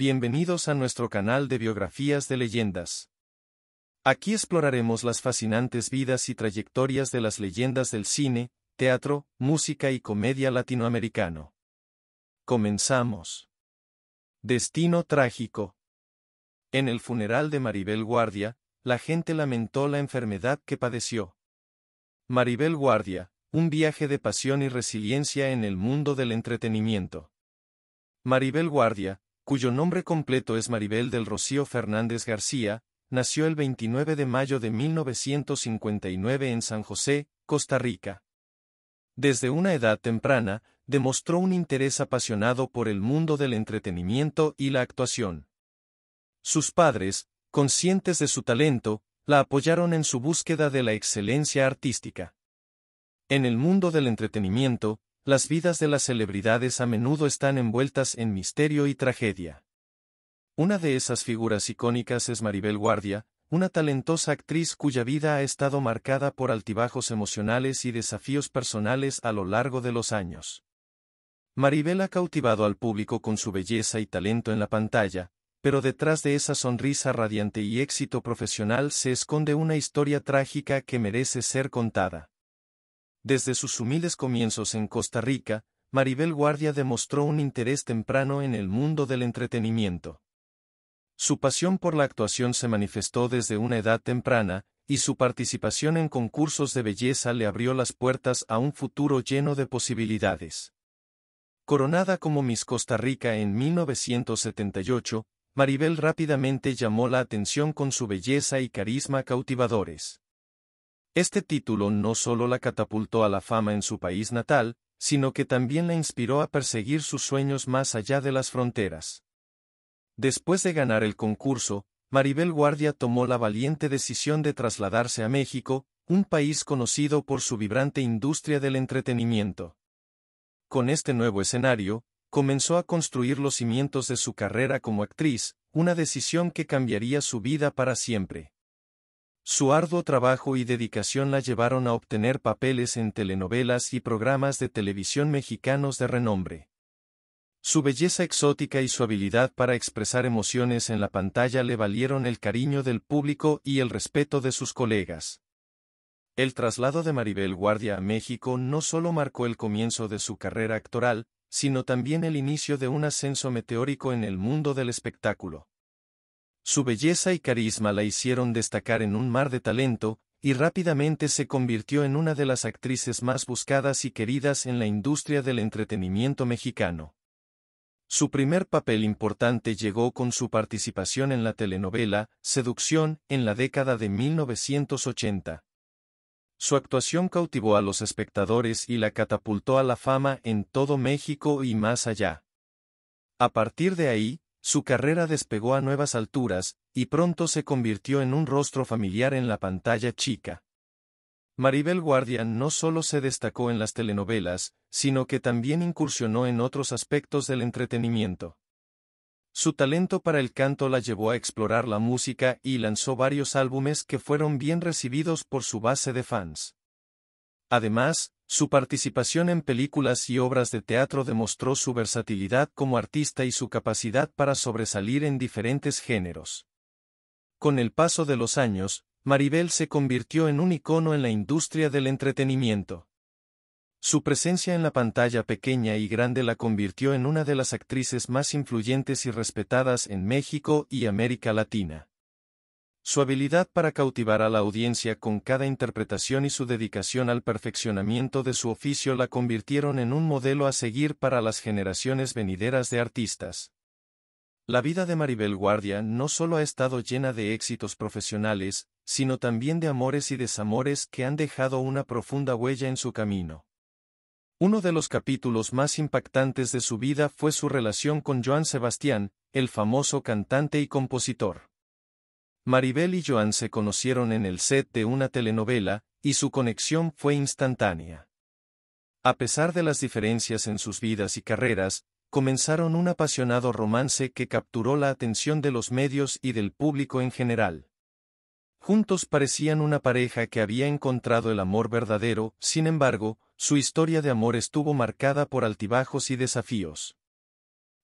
Bienvenidos a nuestro canal de biografías de leyendas. Aquí exploraremos las fascinantes vidas y trayectorias de las leyendas del cine, teatro, música y comedia latinoamericano. Comenzamos. Destino trágico. En el funeral de Maribel Guardia, la gente lamentó la enfermedad que padeció. Maribel Guardia, un viaje de pasión y resiliencia en el mundo del entretenimiento. Maribel Guardia, cuyo nombre completo es Maribel del Rocío Fernández García, nació el 29 de mayo de 1959 en San José, Costa Rica. Desde una edad temprana, demostró un interés apasionado por el mundo del entretenimiento y la actuación. Sus padres, conscientes de su talento, la apoyaron en su búsqueda de la excelencia artística. En el mundo del entretenimiento, las vidas de las celebridades a menudo están envueltas en misterio y tragedia. Una de esas figuras icónicas es Maribel Guardia, una talentosa actriz cuya vida ha estado marcada por altibajos emocionales y desafíos personales a lo largo de los años. Maribel ha cautivado al público con su belleza y talento en la pantalla, pero detrás de esa sonrisa radiante y éxito profesional se esconde una historia trágica que merece ser contada. Desde sus humildes comienzos en Costa Rica, Maribel Guardia demostró un interés temprano en el mundo del entretenimiento. Su pasión por la actuación se manifestó desde una edad temprana, y su participación en concursos de belleza le abrió las puertas a un futuro lleno de posibilidades. Coronada como Miss Costa Rica en 1978, Maribel rápidamente llamó la atención con su belleza y carisma cautivadores. Este título no solo la catapultó a la fama en su país natal, sino que también la inspiró a perseguir sus sueños más allá de las fronteras. Después de ganar el concurso, Maribel Guardia tomó la valiente decisión de trasladarse a México, un país conocido por su vibrante industria del entretenimiento. Con este nuevo escenario, comenzó a construir los cimientos de su carrera como actriz, una decisión que cambiaría su vida para siempre. Su arduo trabajo y dedicación la llevaron a obtener papeles en telenovelas y programas de televisión mexicanos de renombre. Su belleza exótica y su habilidad para expresar emociones en la pantalla le valieron el cariño del público y el respeto de sus colegas. El traslado de Maribel Guardia a México no solo marcó el comienzo de su carrera actoral, sino también el inicio de un ascenso meteórico en el mundo del espectáculo. Su belleza y carisma la hicieron destacar en un mar de talento, y rápidamente se convirtió en una de las actrices más buscadas y queridas en la industria del entretenimiento mexicano. Su primer papel importante llegó con su participación en la telenovela Seducción en la década de 1980. Su actuación cautivó a los espectadores y la catapultó a la fama en todo México y más allá. A partir de ahí, su carrera despegó a nuevas alturas, y pronto se convirtió en un rostro familiar en la pantalla chica. Maribel Guardian no solo se destacó en las telenovelas, sino que también incursionó en otros aspectos del entretenimiento. Su talento para el canto la llevó a explorar la música y lanzó varios álbumes que fueron bien recibidos por su base de fans. Además, su participación en películas y obras de teatro demostró su versatilidad como artista y su capacidad para sobresalir en diferentes géneros. Con el paso de los años, Maribel se convirtió en un icono en la industria del entretenimiento. Su presencia en la pantalla pequeña y grande la convirtió en una de las actrices más influyentes y respetadas en México y América Latina. Su habilidad para cautivar a la audiencia con cada interpretación y su dedicación al perfeccionamiento de su oficio la convirtieron en un modelo a seguir para las generaciones venideras de artistas. La vida de Maribel Guardia no solo ha estado llena de éxitos profesionales, sino también de amores y desamores que han dejado una profunda huella en su camino. Uno de los capítulos más impactantes de su vida fue su relación con Joan Sebastián, el famoso cantante y compositor. Maribel y Joan se conocieron en el set de una telenovela, y su conexión fue instantánea. A pesar de las diferencias en sus vidas y carreras, comenzaron un apasionado romance que capturó la atención de los medios y del público en general. Juntos parecían una pareja que había encontrado el amor verdadero, sin embargo, su historia de amor estuvo marcada por altibajos y desafíos.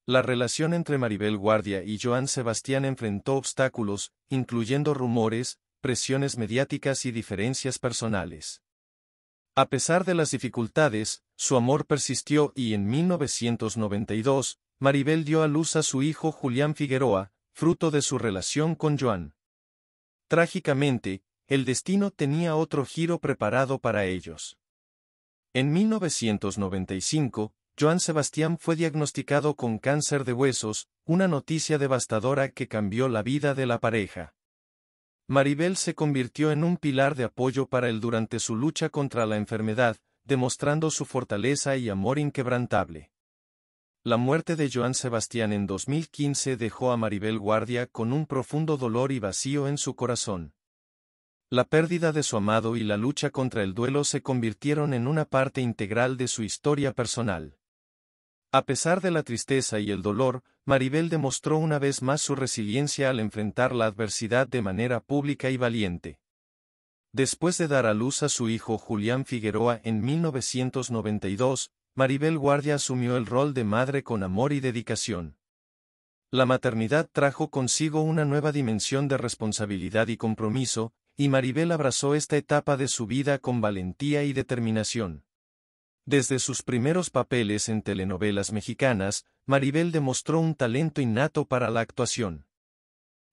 La relación entre Maribel Guardia y Joan Sebastián enfrentó obstáculos, incluyendo rumores, presiones mediáticas y diferencias personales. A pesar de las dificultades, su amor persistió y en 1992, Maribel dio a luz a su hijo Julián Figueroa, fruto de su relación con Joan. Trágicamente, el destino tenía otro giro preparado para ellos. En 1995, Joan Sebastián fue diagnosticado con cáncer de huesos, una noticia devastadora que cambió la vida de la pareja. Maribel se convirtió en un pilar de apoyo para él durante su lucha contra la enfermedad, demostrando su fortaleza y amor inquebrantable. La muerte de Joan Sebastián en 2015 dejó a Maribel Guardia con un profundo dolor y vacío en su corazón. La pérdida de su amado y la lucha contra el duelo se convirtieron en una parte integral de su historia personal. A pesar de la tristeza y el dolor, Maribel demostró una vez más su resiliencia al enfrentar la adversidad de manera pública y valiente. Después de dar a luz a su hijo Julián Figueroa en 1992, Maribel Guardia asumió el rol de madre con amor y dedicación. La maternidad trajo consigo una nueva dimensión de responsabilidad y compromiso, y Maribel abrazó esta etapa de su vida con valentía y determinación. Desde sus primeros papeles en telenovelas mexicanas, Maribel demostró un talento innato para la actuación.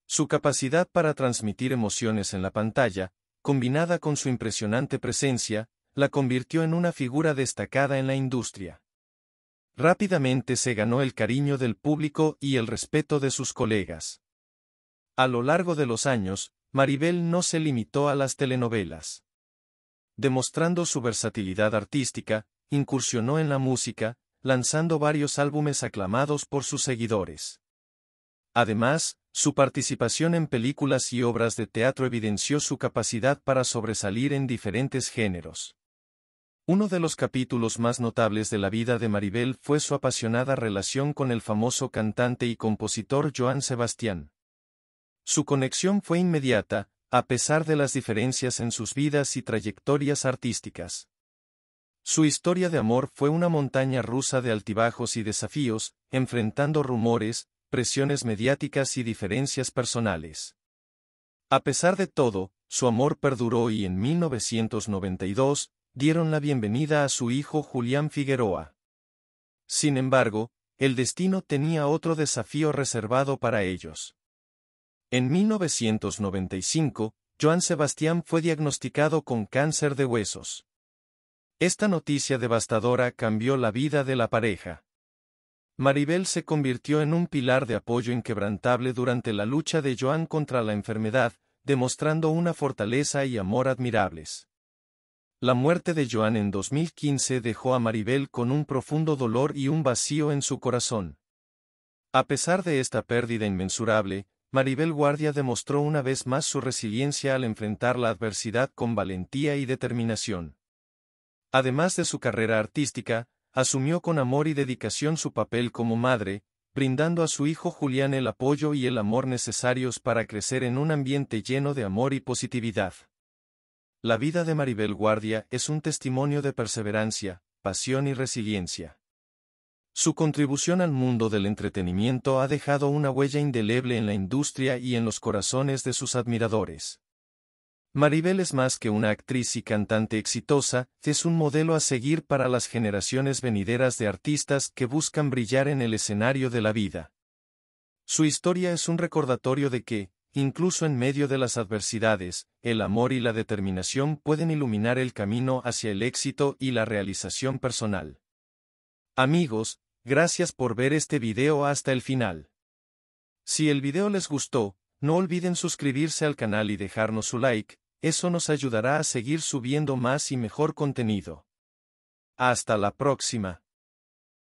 Su capacidad para transmitir emociones en la pantalla, combinada con su impresionante presencia, la convirtió en una figura destacada en la industria. Rápidamente se ganó el cariño del público y el respeto de sus colegas. A lo largo de los años, Maribel no se limitó a las telenovelas. Demostrando su versatilidad artística, incursionó en la música, lanzando varios álbumes aclamados por sus seguidores. Además, su participación en películas y obras de teatro evidenció su capacidad para sobresalir en diferentes géneros. Uno de los capítulos más notables de la vida de Maribel fue su apasionada relación con el famoso cantante y compositor Joan Sebastián. Su conexión fue inmediata, a pesar de las diferencias en sus vidas y trayectorias artísticas. Su historia de amor fue una montaña rusa de altibajos y desafíos, enfrentando rumores, presiones mediáticas y diferencias personales. A pesar de todo, su amor perduró y en 1992, dieron la bienvenida a su hijo Julián Figueroa. Sin embargo, el destino tenía otro desafío reservado para ellos. En 1995, Joan Sebastián fue diagnosticado con cáncer de huesos. Esta noticia devastadora cambió la vida de la pareja. Maribel se convirtió en un pilar de apoyo inquebrantable durante la lucha de Joan contra la enfermedad, demostrando una fortaleza y amor admirables. La muerte de Joan en 2015 dejó a Maribel con un profundo dolor y un vacío en su corazón. A pesar de esta pérdida inmensurable, Maribel Guardia demostró una vez más su resiliencia al enfrentar la adversidad con valentía y determinación. Además de su carrera artística, asumió con amor y dedicación su papel como madre, brindando a su hijo Julián el apoyo y el amor necesarios para crecer en un ambiente lleno de amor y positividad. La vida de Maribel Guardia es un testimonio de perseverancia, pasión y resiliencia. Su contribución al mundo del entretenimiento ha dejado una huella indeleble en la industria y en los corazones de sus admiradores. Maribel es más que una actriz y cantante exitosa, es un modelo a seguir para las generaciones venideras de artistas que buscan brillar en el escenario de la vida. Su historia es un recordatorio de que, incluso en medio de las adversidades, el amor y la determinación pueden iluminar el camino hacia el éxito y la realización personal. Amigos, gracias por ver este video hasta el final. Si el video les gustó, no olviden suscribirse al canal y dejarnos su like, eso nos ayudará a seguir subiendo más y mejor contenido. Hasta la próxima.